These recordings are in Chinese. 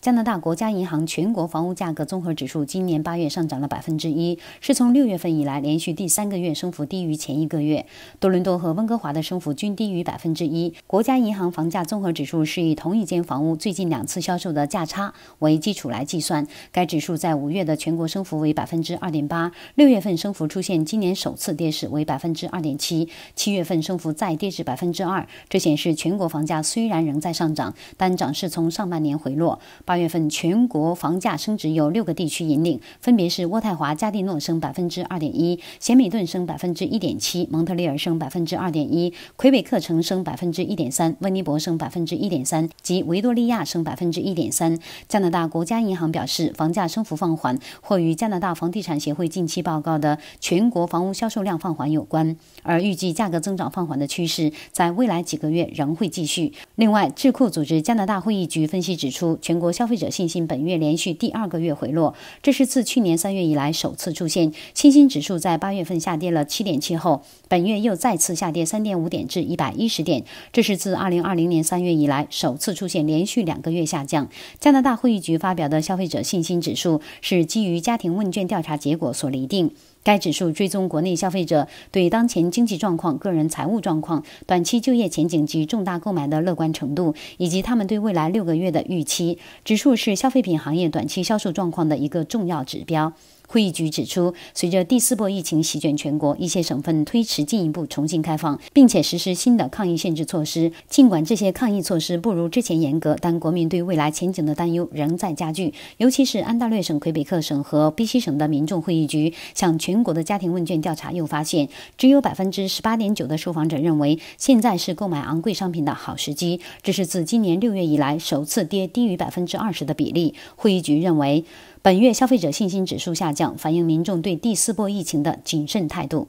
加拿大国家银行全国房屋价格综合指数今年八月上涨了百分之一，是从六月份以来连续第三个月升幅低于前一个月。多伦多和温哥华的升幅均低于百分之一。国家银行房价综合指数是以同一间房屋最近两次销售的价差为基础来计算。该指数在五月的全国升幅为百分之二点八，六月份升幅出现今年首次跌势，为百分之二点七，七月份升幅再跌至百分之二。这显示全国房价虽然仍在上涨，但涨势从上半年回落。八月份全国房价升值由六个地区引领，分别是渥太华、加蒂诺升百分之二点一，咸美顿升百分之一点七，蒙特利尔升百分之二点一，魁北克城升百分之一点三，温尼伯升百分之一点三，及维多利亚升百分之一点三。加拿大国家银行表示，房价升幅放缓，或与加拿大房地产协会近期报告的全国房屋销售量放缓有关，而预计价格增长放缓的趋势在未来几个月仍会继续。另外，智库组织加拿大会议局分析指出，全国。消费者信心本月连续第二个月回落，这是自去年三月以来首次出现。信心指数在八月份下跌了七点七后，本月又再次下跌三点五点至一百一十点，这是自二零二零年三月以来首次出现连续两个月下降。加拿大会议局发表的消费者信心指数是基于家庭问卷调查结果所厘定。该指数追踪国内消费者对当前经济状况、个人财务状况、短期就业前景及重大购买的乐观程度，以及他们对未来六个月的预期。指数是消费品行业短期销售状况的一个重要指标。会议局指出，随着第四波疫情席卷全国，一些省份推迟进一步重新开放，并且实施新的抗疫限制措施。尽管这些抗疫措施不如之前严格，但国民对未来前景的担忧仍在加剧。尤其是安大略省、魁北克省和宾列省的民众。会议局向全国的家庭问卷调查又发现，只有百分之十八点九的受访者认为现在是购买昂贵商品的好时机，这是自今年六月以来首次跌低于百分之二十的比例。会议局认为，本月消费者信心指数下降。反映民众对第四波疫情的谨慎态度。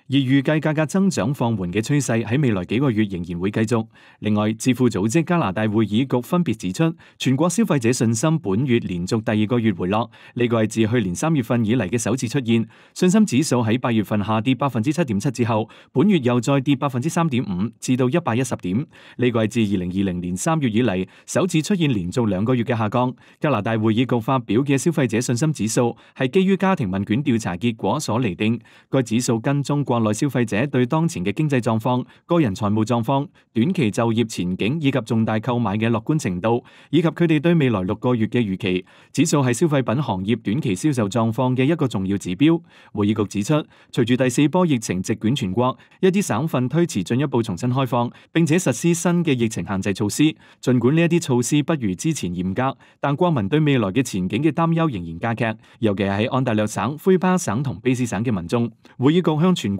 而預計價格增長放緩嘅趨勢喺未來幾個月仍然會繼續。另外，智库組織加拿大會議局分別指出，全國消費者信心本月連續第二個月回落，呢個係自去年三月份以嚟嘅首次出現。信心指數喺八月份下跌百分之七點七之後，本月又再跌百分之三點五，至到一百一十點。呢個係自二零二零年三月以嚟首次出現連續兩個月嘅下降。加拿大會議局發表嘅消費者信心指數係基於家庭問卷調查結果所厘定，個指數跟中國。内消费者对当前嘅经济状况、个人财务状况、短期就业前景以及重大购买嘅乐观程度，以及佢哋对未来六个月嘅预期指数，系消费品行业短期销售状况嘅一个重要指标。会议局指出，随住第四波疫情席卷全国，一啲省份推迟进一步重新开放，并且实施新嘅疫情限制措施。尽管呢一啲措施不如之前严格，但国民对未来嘅前景嘅担忧仍然加剧，尤其系喺安大略省、魁巴省同卑斯省嘅民众。会议局向全